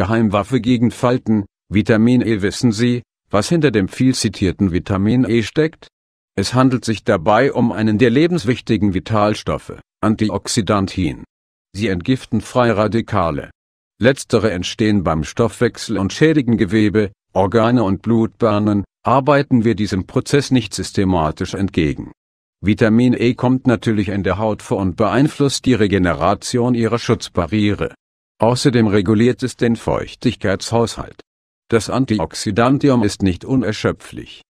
Geheimwaffe gegen Falten, Vitamin E. Wissen Sie, was hinter dem viel zitierten Vitamin E steckt? Es handelt sich dabei um einen der lebenswichtigen Vitalstoffe, Antioxidantien. Sie entgiften Freiradikale. Letztere entstehen beim Stoffwechsel und schädigen Gewebe, Organe und Blutbahnen, arbeiten wir diesem Prozess nicht systematisch entgegen. Vitamin E kommt natürlich in der Haut vor und beeinflusst die Regeneration ihrer Schutzbarriere. Außerdem reguliert es den Feuchtigkeitshaushalt. Das Antioxidantium ist nicht unerschöpflich.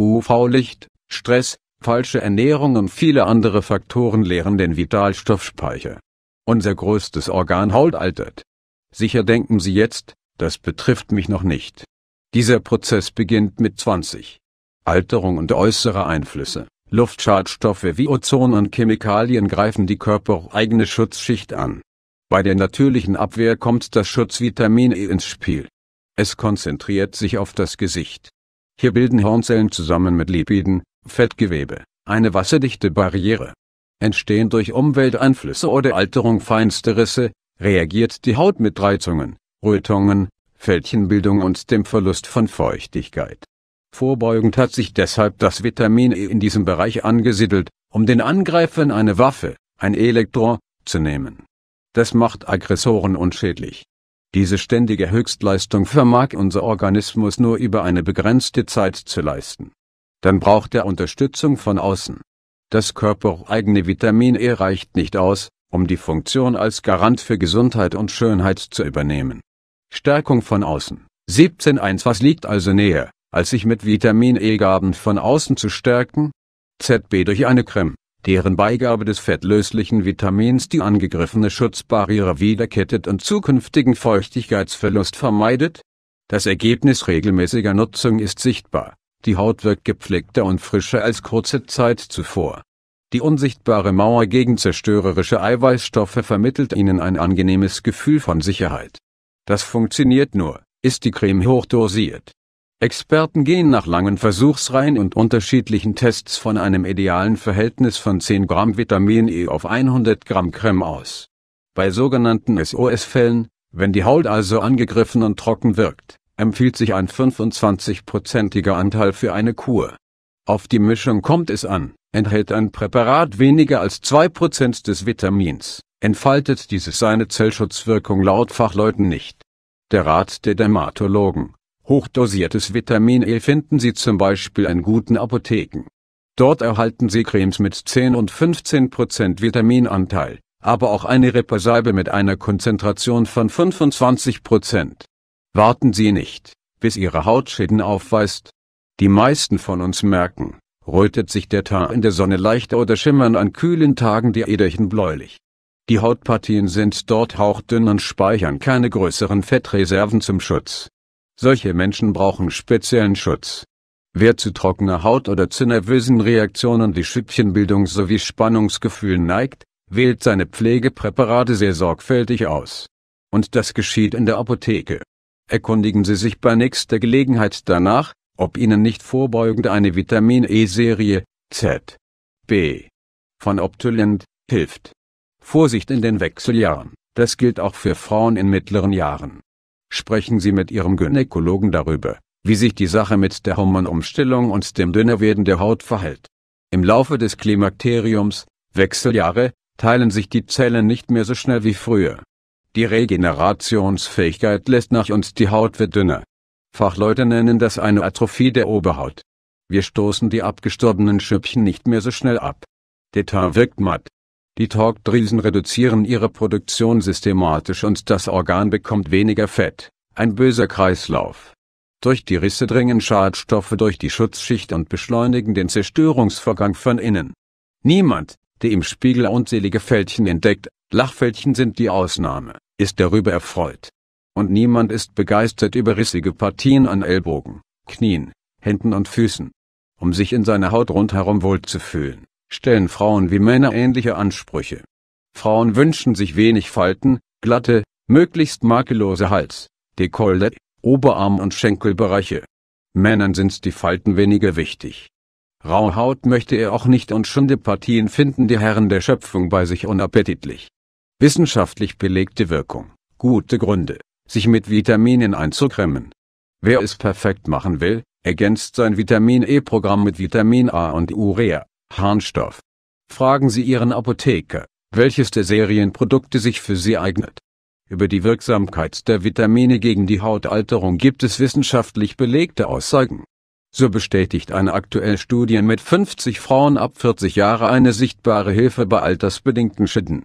UV-Licht, Stress, falsche Ernährung und viele andere Faktoren leeren den Vitalstoffspeicher. Unser größtes Organ Haut altert. Sicher denken Sie jetzt, das betrifft mich noch nicht. Dieser Prozess beginnt mit 20. Alterung und äußere Einflüsse, Luftschadstoffe wie Ozon und Chemikalien greifen die körpereigene Schutzschicht an. Bei der natürlichen Abwehr kommt das Schutzvitamin E ins Spiel. Es konzentriert sich auf das Gesicht. Hier bilden Hornzellen zusammen mit Lipiden, Fettgewebe, eine wasserdichte Barriere. Entstehen durch Umwelteinflüsse oder Alterung feinste Risse, reagiert die Haut mit Reizungen, Rötungen, Fältchenbildung und dem Verlust von Feuchtigkeit. Vorbeugend hat sich deshalb das Vitamin E in diesem Bereich angesiedelt, um den Angreifern eine Waffe, ein Elektron, zu nehmen das macht Aggressoren unschädlich. Diese ständige Höchstleistung vermag unser Organismus nur über eine begrenzte Zeit zu leisten. Dann braucht er Unterstützung von außen. Das körpereigene Vitamin E reicht nicht aus, um die Funktion als Garant für Gesundheit und Schönheit zu übernehmen. Stärkung von außen. 17.1 Was liegt also näher, als sich mit Vitamin E-Gaben von außen zu stärken? ZB durch eine Creme deren Beigabe des fettlöslichen Vitamins die angegriffene Schutzbarriere wiederkettet und zukünftigen Feuchtigkeitsverlust vermeidet. Das Ergebnis regelmäßiger Nutzung ist sichtbar, die Haut wirkt gepflegter und frischer als kurze Zeit zuvor. Die unsichtbare Mauer gegen zerstörerische Eiweißstoffe vermittelt ihnen ein angenehmes Gefühl von Sicherheit. Das funktioniert nur, ist die Creme hochdosiert. Experten gehen nach langen Versuchsreihen und unterschiedlichen Tests von einem idealen Verhältnis von 10 Gramm Vitamin E auf 100 Gramm Creme aus. Bei sogenannten SOS-Fällen, wenn die Haut also angegriffen und trocken wirkt, empfiehlt sich ein 25-prozentiger Anteil für eine Kur. Auf die Mischung kommt es an, enthält ein Präparat weniger als 2% des Vitamins, entfaltet dieses seine Zellschutzwirkung laut Fachleuten nicht. Der Rat der Dermatologen Hochdosiertes Vitamin E finden Sie zum Beispiel in guten Apotheken. Dort erhalten Sie Cremes mit 10 und 15 Prozent Vitaminanteil, aber auch eine Repasalbe mit einer Konzentration von 25 Prozent. Warten Sie nicht, bis Ihre Haut Schäden aufweist. Die meisten von uns merken, rötet sich der Teint in der Sonne leicht oder schimmern an kühlen Tagen die Äderchen bläulich. Die Hautpartien sind dort hauchdünn und speichern keine größeren Fettreserven zum Schutz. Solche Menschen brauchen speziellen Schutz. Wer zu trockener Haut oder zu nervösen Reaktionen die Schüppchenbildung sowie Spannungsgefühlen neigt, wählt seine Pflegepräparate sehr sorgfältig aus. Und das geschieht in der Apotheke. Erkundigen Sie sich bei nächster Gelegenheit danach, ob Ihnen nicht vorbeugend eine Vitamin E-Serie Z B von Optulent, hilft. Vorsicht in den Wechseljahren, das gilt auch für Frauen in mittleren Jahren sprechen Sie mit Ihrem Gynäkologen darüber, wie sich die Sache mit der Hormonumstellung und dem Dünnerwerden der Haut verhält. Im Laufe des Klimakteriums, Wechseljahre, teilen sich die Zellen nicht mehr so schnell wie früher. Die Regenerationsfähigkeit lässt nach und die Haut wird dünner. Fachleute nennen das eine Atrophie der Oberhaut. Wir stoßen die abgestorbenen Schüppchen nicht mehr so schnell ab. Der Teint wirkt matt, die Talgdrüsen reduzieren ihre Produktion systematisch und das Organ bekommt weniger Fett, ein böser Kreislauf. Durch die Risse dringen Schadstoffe durch die Schutzschicht und beschleunigen den Zerstörungsvorgang von innen. Niemand, der im Spiegel unzählige Fältchen entdeckt, Lachfältchen sind die Ausnahme, ist darüber erfreut. Und niemand ist begeistert über rissige Partien an Ellbogen, Knien, Händen und Füßen. Um sich in seiner Haut rundherum wohlzufühlen, stellen Frauen wie Männer ähnliche Ansprüche. Frauen wünschen sich wenig Falten, glatte, möglichst makellose Hals, Dekolleté, Oberarm- und Schenkelbereiche. Männern sind die Falten weniger wichtig. Raue Haut möchte er auch nicht und schunde Partien finden die Herren der Schöpfung bei sich unappetitlich. Wissenschaftlich belegte Wirkung, gute Gründe, sich mit Vitaminen einzukremmen. Wer es perfekt machen will, ergänzt sein Vitamin E-Programm mit Vitamin A und Urea. Harnstoff. Fragen Sie Ihren Apotheker, welches der Serienprodukte sich für Sie eignet. Über die Wirksamkeit der Vitamine gegen die Hautalterung gibt es wissenschaftlich belegte Aussagen. So bestätigt eine aktuelle Studie mit 50 Frauen ab 40 Jahre eine sichtbare Hilfe bei altersbedingten Schäden.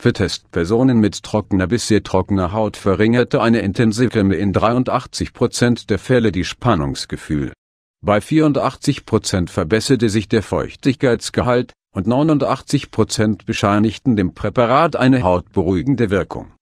Für Testpersonen mit trockener bis sehr trockener Haut verringerte eine Intensivcreme in 83% der Fälle die Spannungsgefühl. Bei 84 Prozent verbesserte sich der Feuchtigkeitsgehalt, und 89 Prozent bescheinigten dem Präparat eine hautberuhigende Wirkung